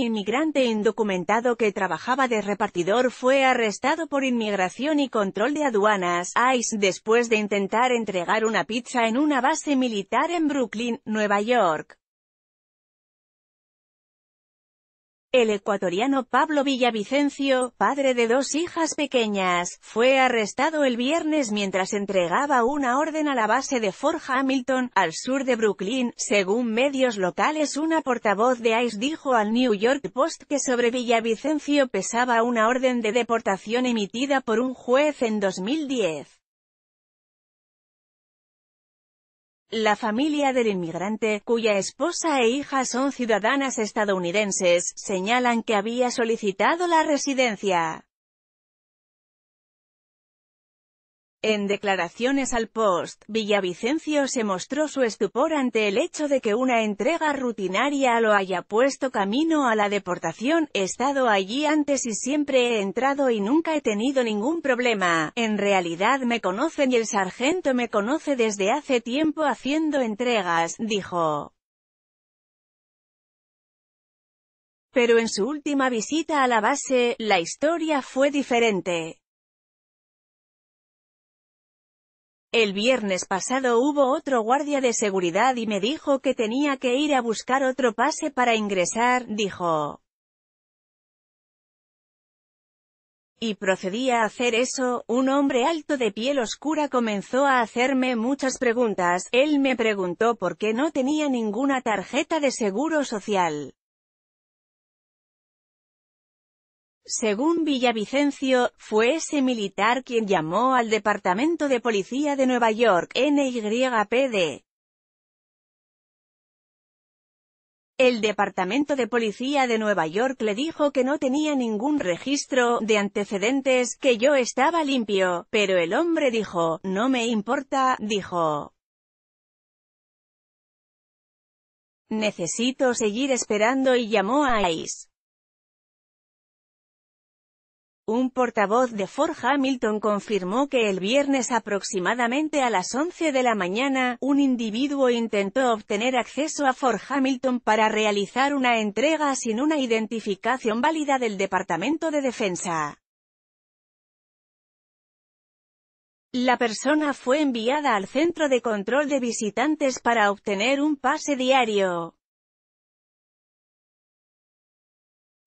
inmigrante indocumentado que trabajaba de repartidor fue arrestado por Inmigración y Control de Aduanas, ICE, después de intentar entregar una pizza en una base militar en Brooklyn, Nueva York. El ecuatoriano Pablo Villavicencio, padre de dos hijas pequeñas, fue arrestado el viernes mientras entregaba una orden a la base de Fort Hamilton, al sur de Brooklyn. Según medios locales una portavoz de ICE dijo al New York Post que sobre Villavicencio pesaba una orden de deportación emitida por un juez en 2010. La familia del inmigrante, cuya esposa e hija son ciudadanas estadounidenses, señalan que había solicitado la residencia. En declaraciones al Post, Villavicencio se mostró su estupor ante el hecho de que una entrega rutinaria lo haya puesto camino a la deportación, he estado allí antes y siempre he entrado y nunca he tenido ningún problema, en realidad me conocen y el sargento me conoce desde hace tiempo haciendo entregas, dijo. Pero en su última visita a la base, la historia fue diferente. El viernes pasado hubo otro guardia de seguridad y me dijo que tenía que ir a buscar otro pase para ingresar, dijo. Y procedí a hacer eso, un hombre alto de piel oscura comenzó a hacerme muchas preguntas, él me preguntó por qué no tenía ninguna tarjeta de seguro social. Según Villavicencio, fue ese militar quien llamó al Departamento de Policía de Nueva York, NYPD. El Departamento de Policía de Nueva York le dijo que no tenía ningún registro de antecedentes, que yo estaba limpio, pero el hombre dijo, no me importa, dijo. Necesito seguir esperando y llamó a ICE. Un portavoz de Ford Hamilton confirmó que el viernes aproximadamente a las 11 de la mañana, un individuo intentó obtener acceso a Ford Hamilton para realizar una entrega sin una identificación válida del Departamento de Defensa. La persona fue enviada al Centro de Control de Visitantes para obtener un pase diario.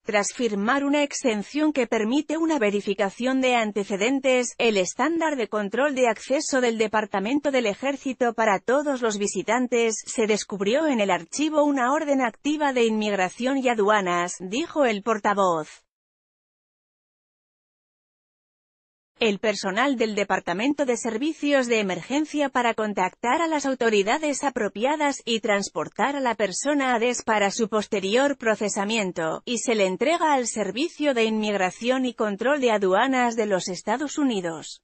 Tras firmar una exención que permite una verificación de antecedentes, el estándar de control de acceso del Departamento del Ejército para todos los visitantes, se descubrió en el archivo una orden activa de inmigración y aduanas, dijo el portavoz. el personal del Departamento de Servicios de Emergencia para contactar a las autoridades apropiadas y transportar a la persona a DES para su posterior procesamiento, y se le entrega al Servicio de Inmigración y Control de Aduanas de los Estados Unidos.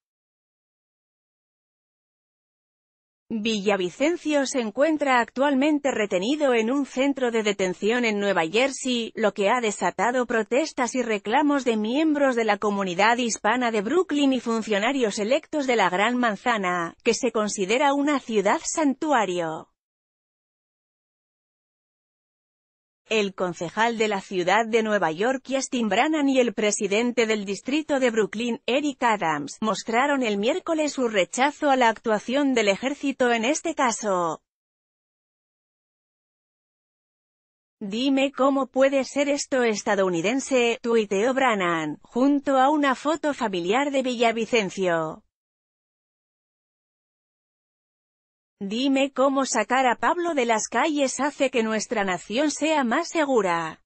Villavicencio se encuentra actualmente retenido en un centro de detención en Nueva Jersey, lo que ha desatado protestas y reclamos de miembros de la comunidad hispana de Brooklyn y funcionarios electos de la Gran Manzana, que se considera una ciudad santuario. El concejal de la ciudad de Nueva York Justin Brannan y el presidente del distrito de Brooklyn, Eric Adams, mostraron el miércoles su rechazo a la actuación del ejército en este caso. Dime cómo puede ser esto estadounidense, tuiteó Brannan, junto a una foto familiar de Villavicencio. Dime cómo sacar a Pablo de las calles hace que nuestra nación sea más segura.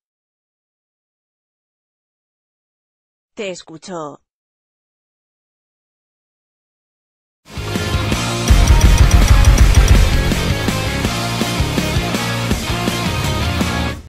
Te escucho.